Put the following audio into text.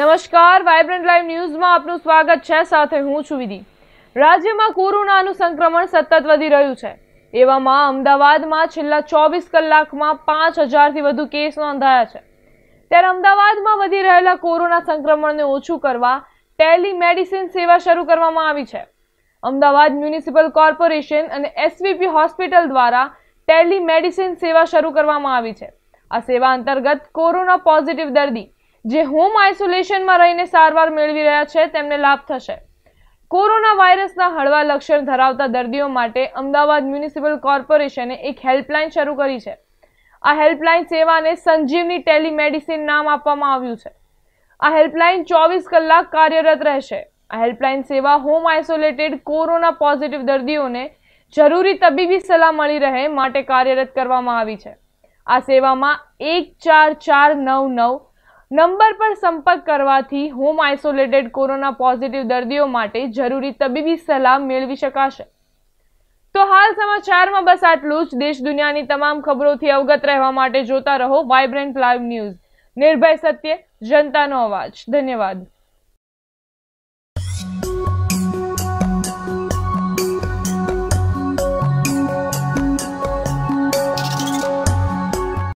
નમસ્કાર vibrant live ન્યૂઝમાં આપનું સ્વાગત છે સાથે હું છું વિધિ રાજ્યમાં કોરોનાનું સંક્રમણ સતત વધી રહ્યું છે એવામાં અમદાવાદમાં છેલ્લા ચોવીસ કલાકમાં પાંચ હજારથી વધુ કેસ નોંધાયા છે ત્યારે અમદાવાદમાં વધી રહેલા કોરોના સંક્રમણને ઓછું કરવા ટેલિમેડિસિન સેવા શરૂ કરવામાં આવી છે અમદાવાદ મ્યુનિસિપલ કોર્પોરેશન અને એસવીપી હોસ્પિટલ દ્વારા ટેલિમેડિસિન સેવા શરૂ કરવામાં આવી છે આ સેવા અંતર્ગત કોરોના પોઝિટિવ દર્દી જે હોમ આઇસોલેશનમાં રહીને સારવાર મેળવી રહ્યા છે તેમને લાભ થશે કોરોના વાયરસના હળવા લક્ષણ ધરાવતા દર્દીઓ માટે અમદાવાદ મ્યુનિસિપલ કોર્પોરેશને એક હેલ્પલાઇન શરૂ કરી છે આ હેલ્પલાઇન સેવાને સંજીવની ટેલિમેડિસિન નામ આપવામાં આવ્યું છે આ હેલ્પલાઇન ચોવીસ કલાક કાર્યરત રહેશે આ હેલ્પલાઇન સેવા હોમ આઇસોલેટેડ કોરોના પોઝિટિવ દર્દીઓને જરૂરી તબીબી સલાહ મળી રહે માટે કાર્યરત કરવામાં આવી છે આ સેવામાં એક ચાર ચાર નવ નવ નંબર પર સંપર્ક કરવાથી હોમ આઇસોલેટેડ કોરોના પોઝિટિવ દર્દીઓ માટે જરૂરી તબીબી સલાહ મેળવી શકાશે તો હાલ સમાચારમાં બસ આટલું જ દેશ દુનિયાની તમામ ખબરોથી અવગત રહેવા માટે જોતા રહો વાઇબ્રન્ટ લાઈવ ન્યૂઝ નિર્ભય સત્ય જનતાનો અવાજ ધન્યવાદ